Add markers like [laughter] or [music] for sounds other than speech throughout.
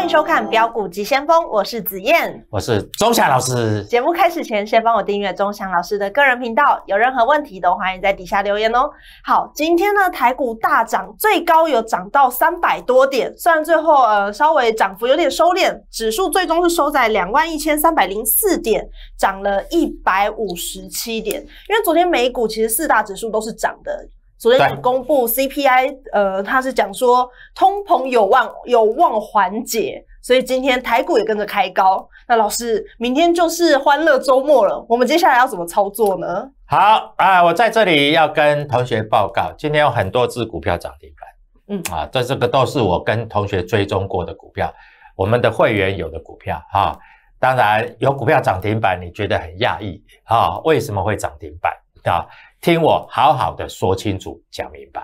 欢迎收看《标股急先锋》，我是子燕，我是钟祥老师。节目开始前，先帮我订阅钟祥老师的个人频道。有任何问题都欢迎在底下留言哦。好，今天呢，台股大涨，最高有涨到三百多点，虽然最后呃稍微涨幅有点收敛，指数最终是收在两万一千三百零四点，涨了一百五十七点。因为昨天美股其实四大指数都是涨的。昨天公布 CPI，呃，他是讲说通膨有望有望缓解，所以今天台股也跟着开高。那老师，明天就是欢乐周末了，我们接下来要怎么操作呢？好啊，我在这里要跟同学报告，今天有很多只股票涨停板，嗯啊，这这个都是我跟同学追踪过的股票，我们的会员有的股票哈，当然有股票涨停板，你觉得很讶异啊？为什么会涨停板啊？听我好好的说清楚、讲明白，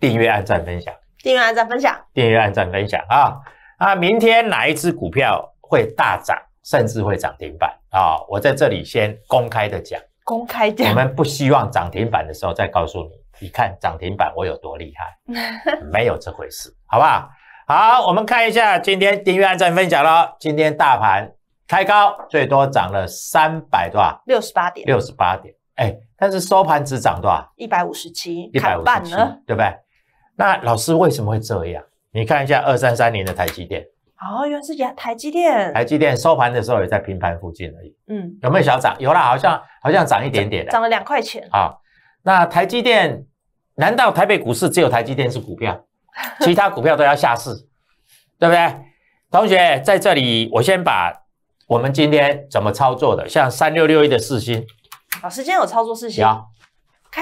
订阅、按赞、分享。订阅、按赞、分享。订阅、按赞、分享啊啊！明天哪一支股票会大涨，甚至会涨停板啊？我在这里先公开的讲，公开讲，我们不希望涨停板的时候再告诉你，你看涨停板我有多厉害，没有这回事，好不好？好，我们看一下今天订阅、按赞、分享了。今天大盘开高，最多涨了三百多，六十八点，六十八点，哎。但是收盘只涨多少？一百五十七，一百五十七，对不对？那老师为什么会这样？你看一下二三三年的台积电。哦，原来是呀，台积电，台积电收盘的时候也在平盘附近而已。嗯，有没有小涨？有啦，好像好像涨一点点，涨了两块钱。啊，那台积电难道台北股市只有台积电是股票，[laughs] 其他股票都要下市，对不对？同学在这里，我先把我们今天怎么操作的，像三六六一的四星。老师，今天有操作事情？行，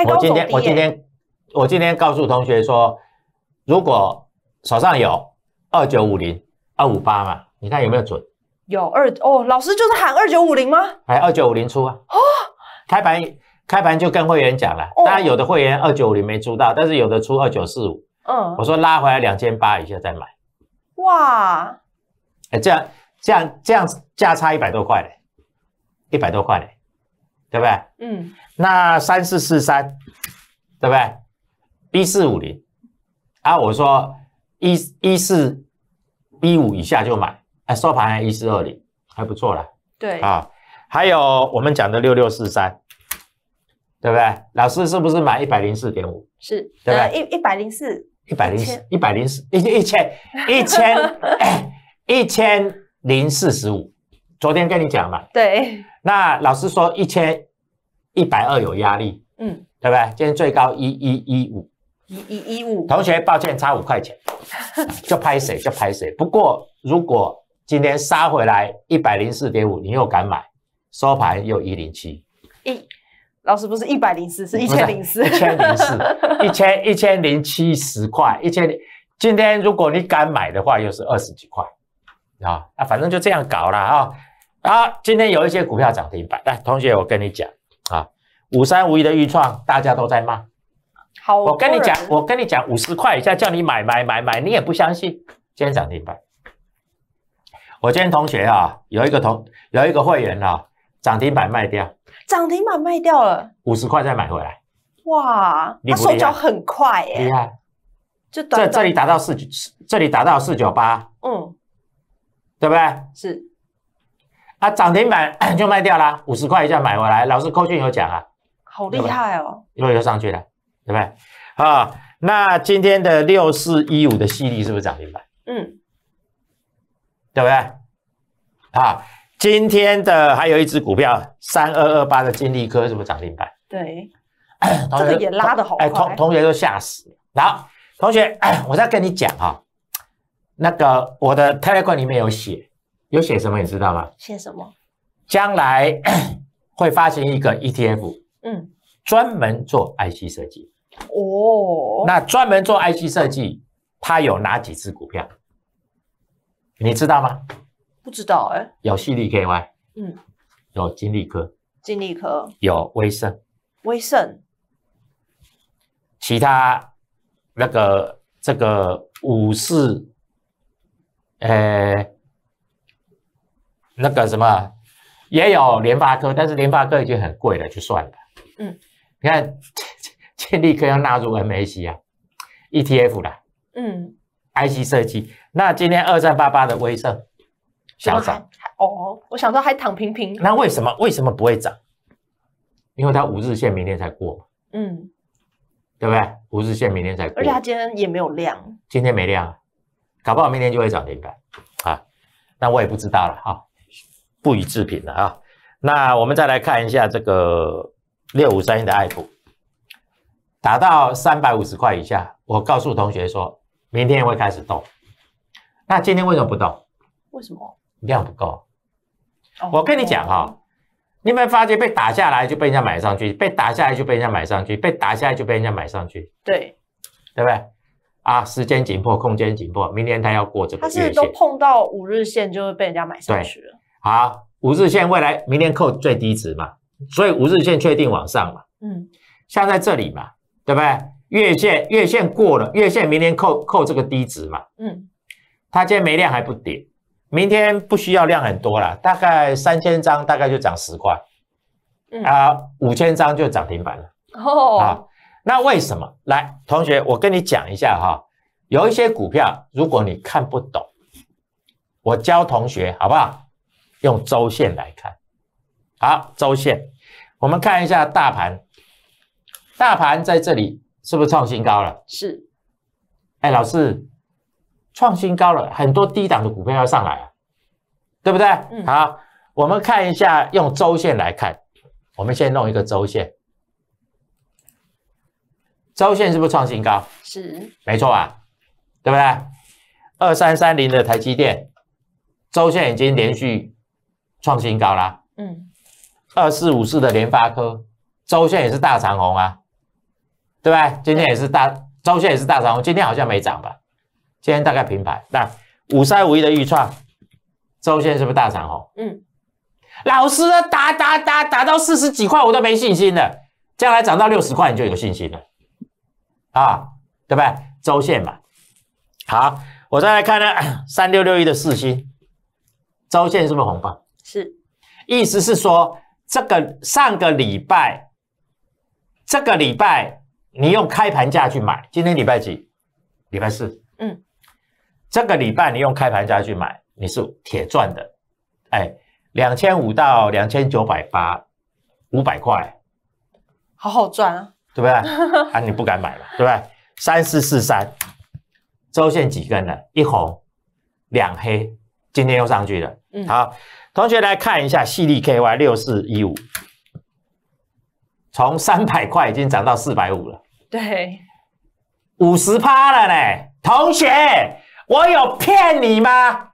我今天我今天我今天告诉同学说，如果手上有二九五零二五八嘛，你看有没有准？有二哦，老师就是喊二九五零吗？哎，二九五零出啊！哦，开盘开盘就跟会员讲了，大家有的会员二九五零没出到，但是有的出二九四五。嗯，我说拉回来两千八以下再买。哇！哎，这样这样这样价差一百多块嘞，一百多块嘞。对不对？嗯，那三四四三，对不对？B 四五零啊，我说一一四 B 五以下就买，哎，收盘一四二零，还不错了。对啊，还有我们讲的六六四三，对不对？老师是不是买一百零四点五？是，对不对？一一百零四，一百零四，一百零四，一一千，一千，一千，[laughs] 一千零四十五。昨天跟你讲了，对。那老师说一千一百二有压力，嗯，对不对？今天最高一一一五，一一一五。同学，抱歉，差五块钱。[laughs] 就拍谁就拍谁。不过如果今天杀回来一百零四点五，你又敢买？收盘又一零七。一老师不是一百零四，是一千零四，一千零四，[laughs] 一千一千零七十块，一千。今天如果你敢买的话，又是二十几块。啊，那反正就这样搞了啊。啊，今天有一些股票涨停板。来，同学，我跟你讲啊，五三五一的预创，大家都在骂。好，我跟你讲，我跟你讲，五十块以下叫你买买买买，你也不相信。今天涨停板。我今天同学啊，有一个同有一个会员啊，涨停板卖掉，涨停板卖掉了，五十块再买回来。哇，他手脚很快耶，厉害。这这这里达到四九，这里达到四九八。嗯，对不对？是。啊，涨停板 [clears throat] 就卖掉了，五十块一下买回来。老师寇俊有讲啊，好厉害哦，又又上去了，对不对？啊，那今天的六四一五的犀力是不是涨停板？嗯，对不对？啊，今天的还有一只股票三二二八的金利科是不是涨停板？对，[clears throat] 这个也拉的好快，同同学都吓死。好，同学，[clears throat] 我再跟你讲啊，那个我的 Telegram 里面有写。有写什么你知道吗？写什么？将来 [coughs] 会发行一个 ETF，嗯，专门做 IC 设计。哦，那专门做 IC 设计，它有哪几只股票，你知道吗？不知道哎。有旭立 KY，嗯，有金力科，金力科，有威盛，威盛，其他那个这个五四，呃。那个什么也有联发科，但是联发科已经很贵了，就算了。嗯，你看，[coughs] 建立科要纳入 MAC 啊，ETF 了。嗯，IC 设计，那今天二三八八的威盛小涨哦，我想说还躺平平。那为什么为什么不会涨？因为它五日线明天才过嘛。嗯，对不对？五日线明天才过，而且它今天也没有量，今天没量，搞不好明天就会涨停板啊。那我也不知道了哈。不予置品的啊，那我们再来看一下这个六五三一的爱普，打到三百五十块以下，我告诉同学说，明天会开始动。那今天为什么不动？为什么量不够？我跟你讲哈，你有没有发觉被打下来就被人家买上去，被打下来就被人家买上去，被打下来就被人家买上去，对对不对？啊，时间紧迫，空间紧迫，明天它要过这个五日都碰到五日线就会被人家买上去了。好，五日线未来明天扣最低值嘛，所以五日线确定往上嘛。嗯，像在这里嘛，对不对？月线月线过了，月线明天扣扣这个低值嘛。嗯，它今天没量还不跌，明天不需要量很多了，大概三千张大概就涨十块，啊，五千张就涨停板了。哦，好，那为什么？来，同学，我跟你讲一下哈，有一些股票如果你看不懂，我教同学好不好？用周线来看，好，周线，我们看一下大盘，大盘在这里是不是创新高了？是，哎，老师，创新高了，很多低档的股票要上来啊，对不对？嗯。好，我们看一下用周线来看，我们先弄一个周线，周线是不是创新高？是，没错啊，对不对？二三三零的台积电，周线已经连续。创新高啦，嗯，二四五四的联发科周线也是大长红啊，对吧？今天也是大周线也是大长红，今天好像没涨吧？今天大概平盘。那五三五一的预创周线是不是大长红？嗯，老师打打打打到四十几块我都没信心了。将来涨到六十块你就有信心了啊，对吧？周线嘛，好，我再来看呢三六六一的四星周线是不是红棒？是，意思是说，这个上个礼拜，这个礼拜你用开盘价去买，今天礼拜几？礼拜四。嗯，这个礼拜你用开盘价去买，你是铁赚的。哎，两千五到两千九百八，五百块，好好赚啊，对不对？啊，你不敢买了，对不对？三四四三，周线几根了？一红两黑，今天又上去了。嗯，好。同学来看一下，系列 KY 六四一五，从三百块已经涨到四百五了，对，五十趴了呢。同学，我有骗你吗？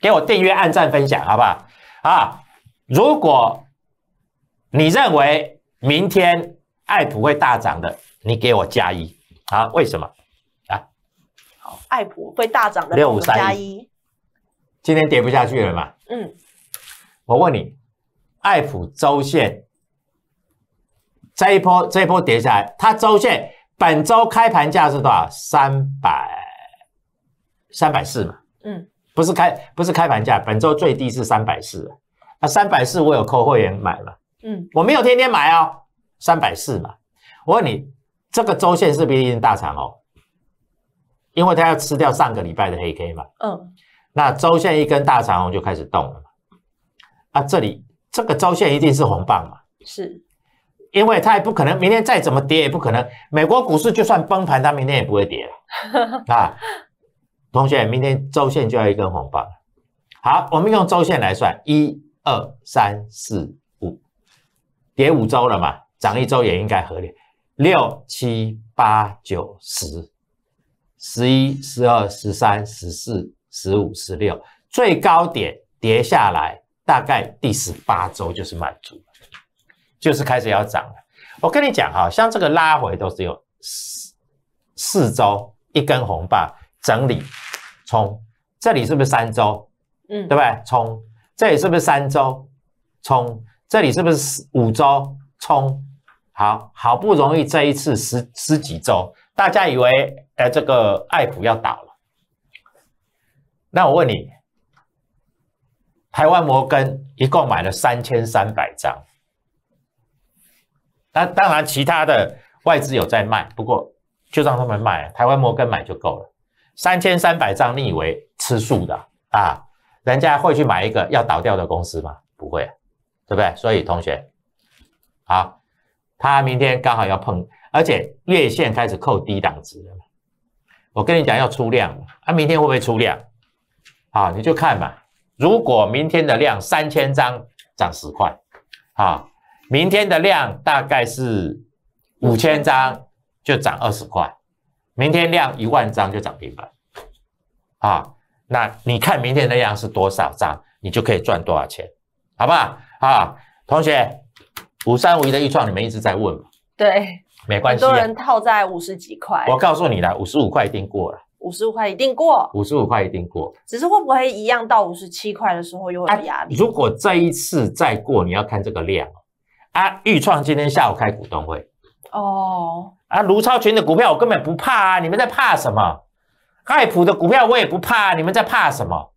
给我订阅、按赞、分享，好不好？啊，如果你认为明天爱普会大涨的，你给我加一啊？为什么？啊，好，爱普会大涨的六五三一。今天跌不下去了嘛？嗯，我问你，爱普周线这一波这一波跌下来，它周线本周开盘价是多少？三百三百四嘛？嗯，不是开不是开盘价，本周最低是三百四啊。那三百四我有扣会员买嘛？嗯，我没有天天买哦，三百四嘛。我问你，这个周线是不是一定大涨哦？因为它要吃掉上个礼拜的黑 K 嘛？嗯。那周线一根大长红就开始动了嘛？啊，这里这个周线一定是红棒嘛？是，因为它不可能明天再怎么跌也不可能。美国股市就算崩盘，它明天也不会跌了。[laughs] 啊，同学，明天周线就要一根红棒。好，我们用周线来算，一二三四五，跌五周了嘛？涨一周也应该合理。六七八九十，十一十二十三十四。十五、十六最高点跌下来，大概第十八周就是满足了，就是开始要涨了。我跟你讲哈，像这个拉回都是有四四周一根红棒整理，冲这里是不是三周？嗯，对不对？冲这里是不是三周？冲这里是不是五周？冲好，好不容易这一次十十几周，大家以为呃这个爱普要倒了。那我问你，台湾摩根一共买了三千三百张，那当然其他的外资有在卖，不过就让他们卖，台湾摩根买就够了，三千三百张，你以为吃素的啊？人家会去买一个要倒掉的公司吗？不会，对不对？所以同学，好，他明天刚好要碰，而且月线开始扣低档值了，我跟你讲要出量他明天会不会出量？啊，你就看嘛，如果明天的量三千张涨十块，啊，明天的量大概是五千张就涨二十块，明天量一万张就涨平了，啊，那你看明天的量是多少张，你就可以赚多少钱，好不好？啊，同学，五三五一的预创，你们一直在问嘛，对，没关系，很多人套在五十几块，我告诉你了，五十五块已经过了。五十五块一定过，五十五块一定过，只是会不会一样到五十七块的时候又有压力？如果这一次再过，你要看这个量。啊，豫创今天下午开股东会。哦。啊，卢超群的股票我根本不怕啊，你们在怕什么？爱普的股票我也不怕，你们在怕什么？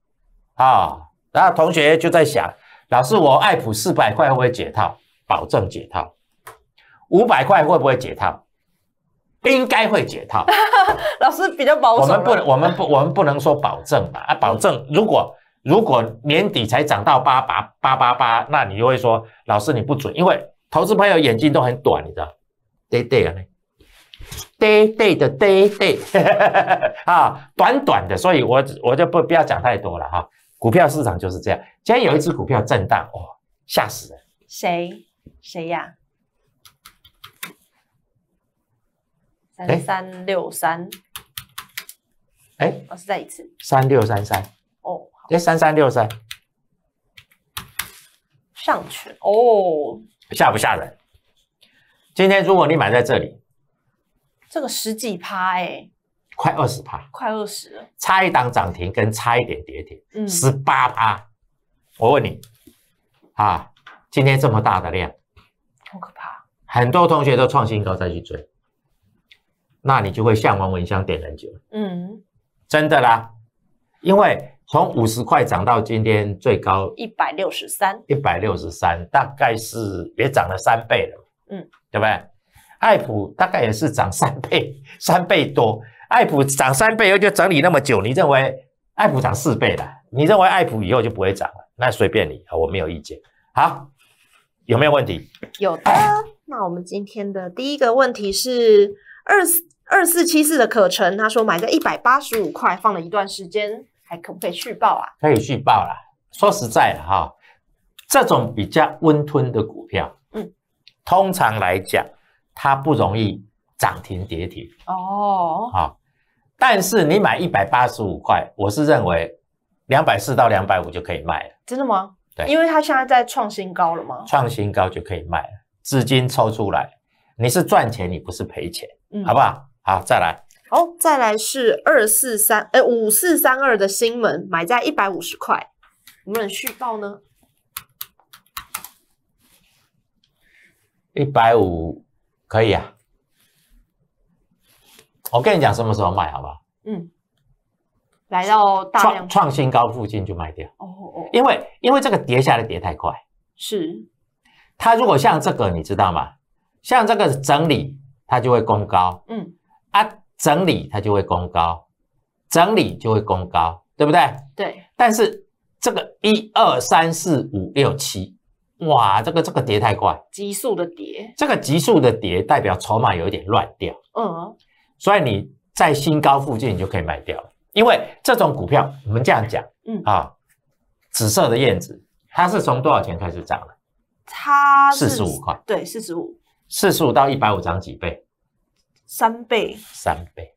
啊，然后同学就在想，老师，我爱普四百块会不会解套？保证解套。五百块会不会解套？应该会解套，[laughs] 老师比较保守。我们不，我们不，我们不能说保证吧？啊，保证如果如果年底才涨到八八八八八，那你就会说老师你不准，因为投资朋友眼睛都很短你知道 day day 呢？day day 的 day [laughs] day 啊，短短的，所以我我就不不要讲太多了哈。股票市场就是这样。今天有一只股票震荡，哇，吓死人！谁？谁呀？三三六三，哎，老师，再一次，三六三三，哦，哎，三三六三，上去哦，吓不吓人？今天如果你买在这里，这个十几趴，哎，快二十趴，快二十，了，差一档涨停跟差一点跌停，十八趴。我问你，啊，今天这么大的量，好可怕，很多同学都创新高再去追。那你就会像王蚊香点很久。嗯，真的啦，因为从五十块涨到今天最高一百六十三，一百六十三大概是也涨了三倍了。嗯，对不对？爱普大概也是涨三倍，三倍多。爱普涨三倍，又就整理那么久，你认为爱普涨四倍了？你认为爱普以后就不会涨了？那随便你，我没有意见。好，有没有问题？有的。那我们今天的第一个问题是二十。二四七四的可成，他说买个一百八十五块，放了一段时间，还可不可以续报啊？可以续报啦。说实在的哈，这种比较温吞的股票，嗯，通常来讲，它不容易涨停跌停。哦，好，但是你买一百八十五块，我是认为两百四到两百五就可以卖了。真的吗？对，因为它现在在创新高了吗？创新高就可以卖了，资金抽出来，你是赚钱，你不是赔钱，嗯、好不好？好，再来。好，再来是二四三，哎，五四三二的新门，买在一百五十块，能不能续报呢？一百五可以啊。我跟你讲，什么时候卖，好不好？嗯。来到创创新高附近就卖掉。哦哦。因为因为这个跌下来跌太快。是。它如果像这个，你知道吗？像这个整理，它就会攻高。嗯。啊，整理它就会攻高，整理就会攻高，对不对？对。但是这个一二三四五六七，哇，这个这个跌太快，急速的跌，这个急速的跌代表筹码有一点乱掉。嗯。所以你在新高附近你就可以卖掉了，因为这种股票我们这样讲，嗯啊，紫色的燕子它是从多少钱开始涨的？差四十五块。对，四十五。四十五到一百五涨几倍？三倍，三倍，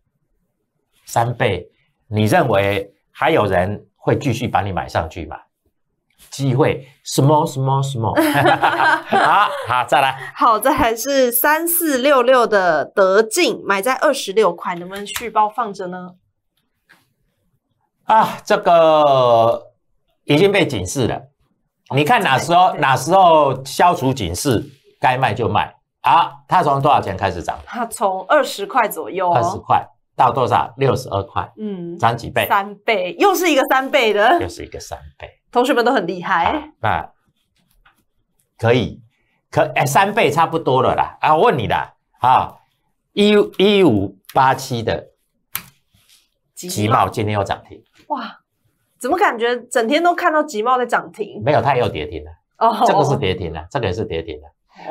三倍，你认为还有人会继续把你买上去吗？机会 small small small，好好再来。好，这还是三四六六的德进，买在二十六块，能不能续包放着呢？啊，这个已经被警示了。你看哪时候哪时候消除警示，该卖就卖。好，它从多少钱开始涨？它从二十块左右，二十块到多少？六十二块。嗯，涨几倍？三倍，又是一个三倍的。又是一个三倍。同学们都很厉害。那可以，可哎，三倍差不多了啦。啊，我问你啦，啊，一一五八七的集集贸今天又涨停。哇，怎么感觉整天都看到集贸在涨停？没有，它又跌停了。哦，这个是跌停了，这个也是跌停的。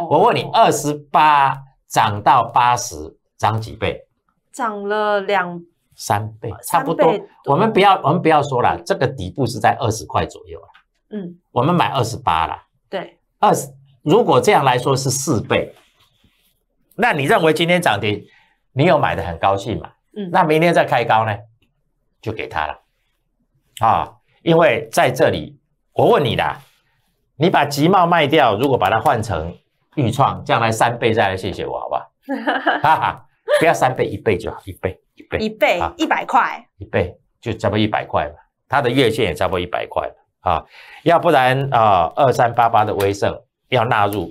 我问你，二十八涨到八十，涨几倍？涨了两三倍，差不多。我们不要，我们不要说了。这个底部是在二十块左右了。嗯，我们买二十八了。对，二十如果这样来说是四倍，那你认为今天涨停，你有买的很高兴吗？嗯。那明天再开高呢，就给他了。啊，因为在这里我问你的，你把集贸卖掉，如果把它换成。预创，将来三倍再来谢谢我，好吧？[laughs] 不要三倍，一倍就好，一倍，一倍，一倍，一百块，一倍就差不多一百块了。它的月线也差不多一百块啊！要不然啊，二三八八的威盛要纳入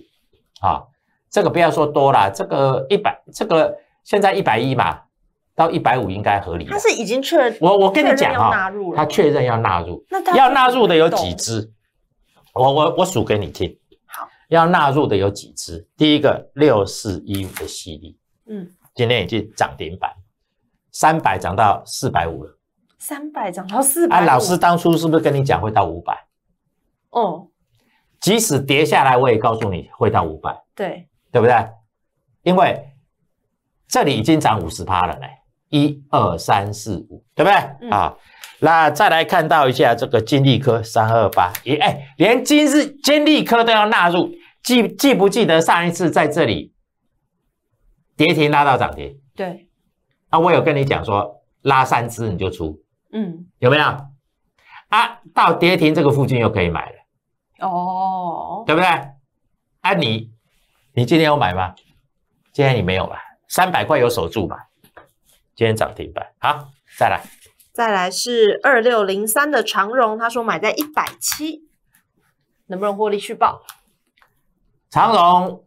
啊，这个不要说多了，这个一百，这个现在一百一嘛，到一百五应该合理。它是已经确，我我跟你讲哈，纳它确认要纳入，要纳入的有几只？我我我数给你听。要纳入的有几只？第一个六四一五的系列，嗯，今天已经涨停板，三百涨到四百五了。三百涨到四百。老师当初是不是跟你讲会到五百？哦，即使跌下来，我也告诉你会到五百。对，对不对？因为这里已经涨五十趴了呢，一二三四五，对不对？啊。那再来看到一下这个金力科三二八一，哎，连金日金力科都要纳入，记记不记得上一次在这里跌停拉到涨停？对。那我有跟你讲说拉三只你就出，嗯，有没有？啊，到跌停这个附近又可以买了，哦，对不对？啊，你你今天有买吗？今天你没有吧？三百块有守住吧？今天涨停板。好，再来。再来是二六零三的长荣，他说买在一百七，能不能获利续报？长荣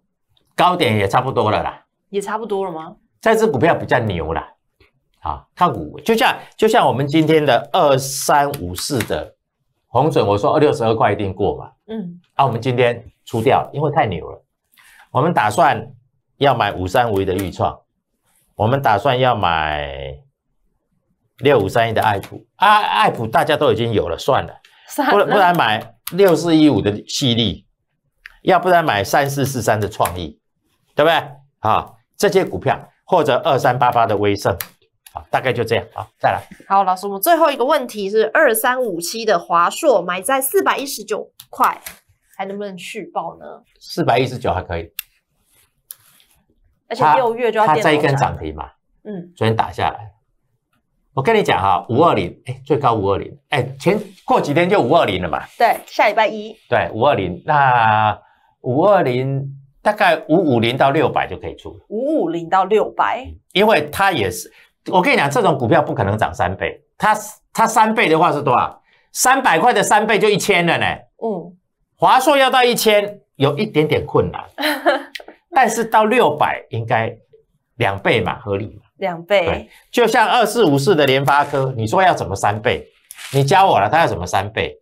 高点也差不多了啦，也差不多了吗？这支股票比较牛啦，啊，它股就像就像我们今天的二三五四的红准，我说二六十二块一定过嘛，嗯，啊，我们今天出掉，因为太牛了，我们打算要买五三五一的预创，我们打算要买。六五三一的爱普，爱爱普大家都已经有了，算了，不不然买六四一五的犀利，要不然买三四四三的创意，对不对？啊，这些股票或者二三八八的威盛，啊，大概就这样啊，再来。好，老师，我们最后一个问题是二三五七的华硕，买在四百一十九块，还能不能续报呢？四百一十九还可以，而且六月就要它一根涨停嘛，嗯，昨天打下来。我跟你讲哈，五二零，哎，最高五二零，哎，前过几天就五二零了嘛。对，下礼拜一。对，五二零，那五二零大概五五零到六百就可以出。五五零到六百，因为它也是，我跟你讲，这种股票不可能涨三倍，它它三倍的话是多少？三百块的三倍就一千了呢。嗯。华硕要到一千，有一点点困难，[laughs] 但是到六百应该两倍嘛，合理嘛。两倍，就像二四五四的联发科，你说要怎么三倍？你教我了，它要怎么三倍？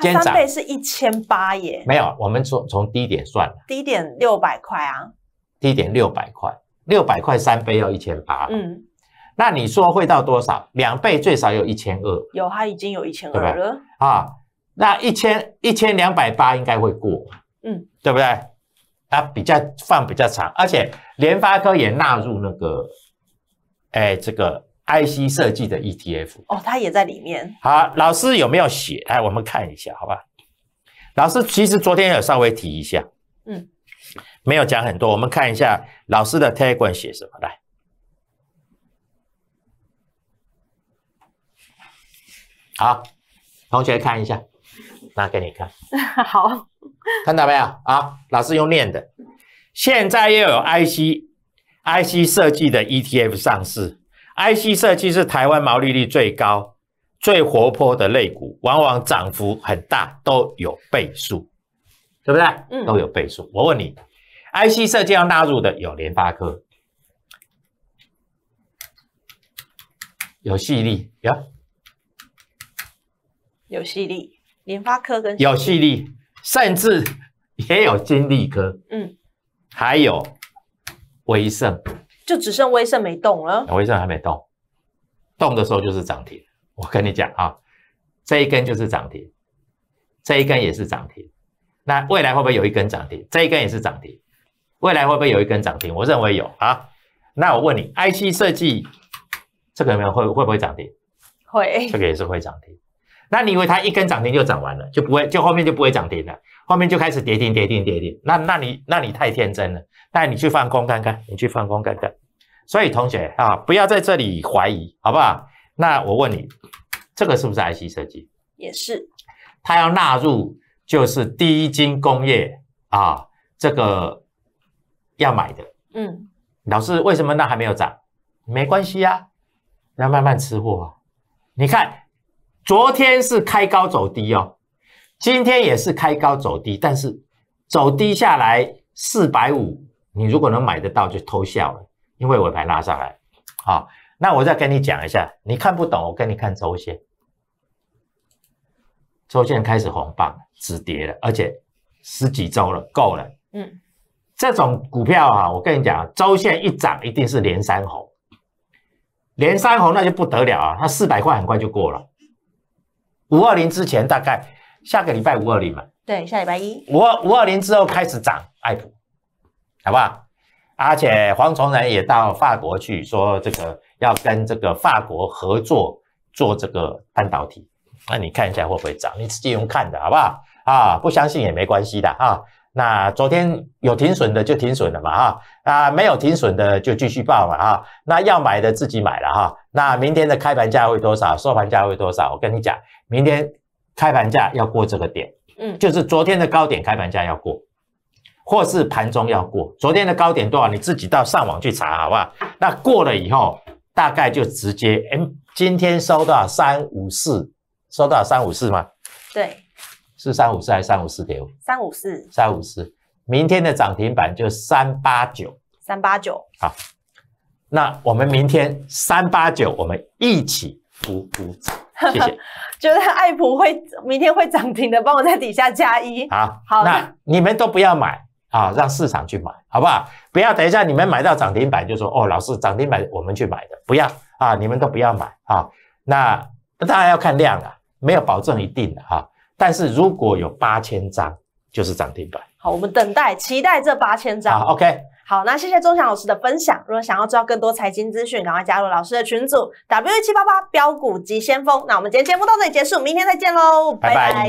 三倍是一千八耶？没有，我们从从低点算。低点六百块啊？低点六百块，六百块三倍要一千八。嗯，那你说会到多少？两倍最少有一千二。有，它已经有一千二了啊。那一千一千两百八应该会过。嗯，对不对？它比较放比较长，而且联发科也纳入那个。哎，这个 IC 设计的 ETF 哦，它也在里面。好，老师有没有写？来，我们看一下，好吧？老师其实昨天有稍微提一下，嗯，没有讲很多。我们看一下老师的 t e g u a n 写什么来？好，同学看一下，拿给你看。[laughs] 好，看到没有？啊，老师用念的。现在又有 IC。IC 设计的 ETF 上市，IC 设计是台湾毛利率最高、最活泼的类股，往往涨幅很大，都有倍数，对不对？嗯，都有倍数。我问你，IC 设计要纳入的有联发科，有细粒呀，有细粒，联发科跟有细粒，甚至也有金利科，嗯，还有。威盛就只剩威盛没动了，威盛还没动，动的时候就是涨停。我跟你讲啊，这一根就是涨停，这一根也是涨停。那未来会不会有一根涨停？这一根也是涨停。未来会不会有一根涨停？我认为有啊。那我问你，i c 设计这个有没有会会不会涨停？会，这个也是会涨停。那你以为它一根涨停就涨完了，就不会就后面就不会涨停了？后面就开始跌停跌停跌停。那那你那你太天真了。那你去放空看看，你去放空看看。所以同学啊，不要在这里怀疑，好不好？那我问你，这个是不是 IC 设计？也是。它要纳入就是低精工业啊，这个要买的。嗯。老师，为什么那还没有涨？没关系啊，要慢慢吃货啊。你看，昨天是开高走低哦。今天也是开高走低，但是走低下来四百五，你如果能买得到就偷笑了，因为尾盘拉上来。好，那我再跟你讲一下，你看不懂我跟你看周线。周线开始红棒止跌了，而且十几周了，够了。嗯，这种股票啊，我跟你讲，周线一涨一定是连三红，连三红那就不得了啊，它四百块很快就过了，五二零之前大概。下个礼拜五二零嘛？对，下礼拜一五二五二零之后开始涨，爱普，好不好？而且黄崇仁也到法国去，说这个要跟这个法国合作做这个半导体。那你看一下会不会涨？你自己用看的好不好？啊，不相信也没关系的啊。那昨天有停损的就停损了嘛哈啊，没有停损的就继续报了啊。那要买的自己买了哈。那明天的开盘价会多少？收盘价会多少？我跟你讲，明天。开盘价要过这个点，嗯，就是昨天的高点，开盘价要过，或是盘中要过。昨天的高点多少？你自己到上网去查，好不好？那过了以后，大概就直接，嗯，今天收到三五四，收到三五四吗？对，是三五四还是三五四点五？三五四。三五四，明天的涨停板就三八九。三八九。好，那我们明天三八九，我们一起扶孤子。[laughs] 谢谢，[laughs] 觉得爱普会明天会涨停的，帮我在底下加一。好，好，那你们都不要买啊，让市场去买，好不好？不要等一下你们买到涨停板就说哦，老师涨停板我们去买的，不要啊，你们都不要买啊。那当然要看量啊，没有保证一定的哈。但是如果有八千张就是涨停板。好，我们等待，期待这八千张。好，OK。好，那谢谢钟祥老师的分享。如果想要知道更多财经资讯，赶快加入老师的群组，W 七八八标股急先锋。那我们今天节目到这里结束，明天再见喽，拜拜。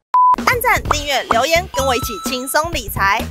按赞、订阅、留言，跟我一起轻松理财。